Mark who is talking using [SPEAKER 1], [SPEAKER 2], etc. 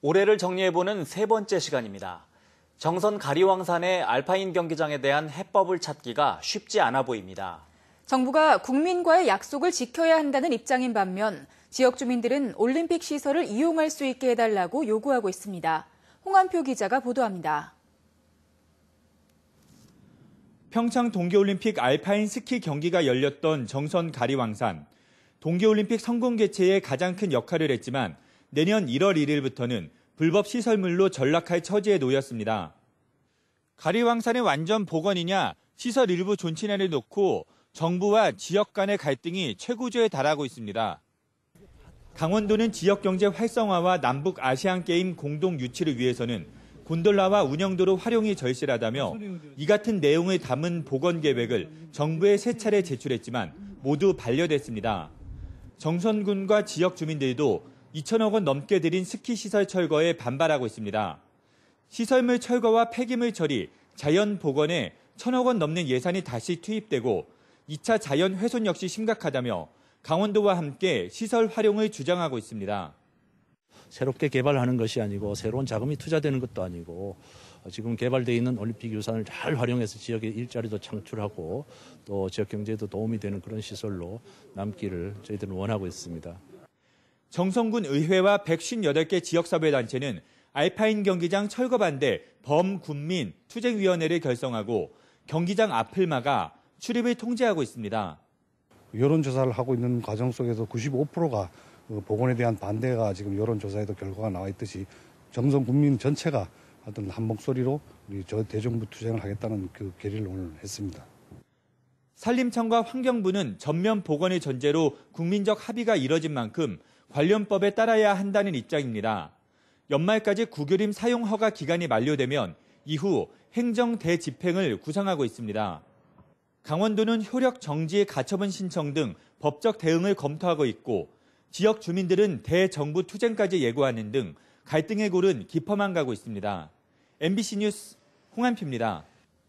[SPEAKER 1] 올해를 정리해보는 세 번째 시간입니다. 정선 가리왕산의 알파인 경기장에 대한 해법을 찾기가 쉽지 않아 보입니다.
[SPEAKER 2] 정부가 국민과의 약속을 지켜야 한다는 입장인 반면 지역 주민들은 올림픽 시설을 이용할 수 있게 해달라고 요구하고 있습니다. 홍한표 기자가 보도합니다.
[SPEAKER 1] 평창 동계올림픽 알파인 스키 경기가 열렸던 정선 가리왕산. 동계올림픽 성공 개최에 가장 큰 역할을 했지만 내년 1월 1일부터는 불법 시설물로 전락할 처지에 놓였습니다. 가리왕산의 완전 복원이냐 시설 일부 존치난을 놓고 정부와 지역 간의 갈등이 최고조에 달하고 있습니다. 강원도는 지역 경제 활성화와 남북 아시안 게임 공동 유치를 위해서는 곤돌라와 운영도로 활용이 절실하다며 이 같은 내용을 담은 복원 계획을 정부에 세 차례 제출했지만 모두 반려됐습니다. 정선군과 지역 주민들도 2천억 원 넘게 들인 스키 시설 철거에 반발하고 있습니다. 시설물 철거와 폐기물 처리, 자연 복원에 천억 원 넘는 예산이 다시 투입되고 2차 자연 훼손 역시 심각하다며 강원도와 함께 시설 활용을 주장하고 있습니다. 새롭게
[SPEAKER 3] 개발하는 것이 아니고 새로운 자금이 투자되는 것도 아니고 지금 개발되어 있는 올림픽 유산을 잘 활용해서 지역의 일자리도 창출하고 또 지역 경제에도 도움이 되는 그런 시설로
[SPEAKER 1] 남기를 저희들은 원하고 있습니다. 정성군 의회와 158개 지역사회단체는 알파인 경기장 철거 반대 범군민 투쟁위원회를 결성하고 경기장 앞을 막아 출입을 통제하고 있습니다.
[SPEAKER 4] 여론조사를 하고 있는 과정 속에서 95%가 그 복원에 대한 반대가 지금 여론조사에도 결과가 나와 있듯이 정성 국민 전체가 어떤 한 목소리로 우리 저 대정부 투쟁을 하겠다는 그 결의를 오늘 했습니다. 산림청과 환경부는 전면 복원의
[SPEAKER 1] 전제로 국민적 합의가 이뤄진 만큼 관련법에 따라야 한다는 입장입니다. 연말까지 구교림 사용 허가 기간이 만료되면 이후 행정 대집행을 구상하고 있습니다. 강원도는 효력 정지 가처분 신청 등 법적 대응을 검토하고 있고 지역 주민들은 대정부 투쟁까지 예고하는 등
[SPEAKER 2] 갈등의 골은 깊어만 가고 있습니다. MBC 뉴스 홍한표입니다.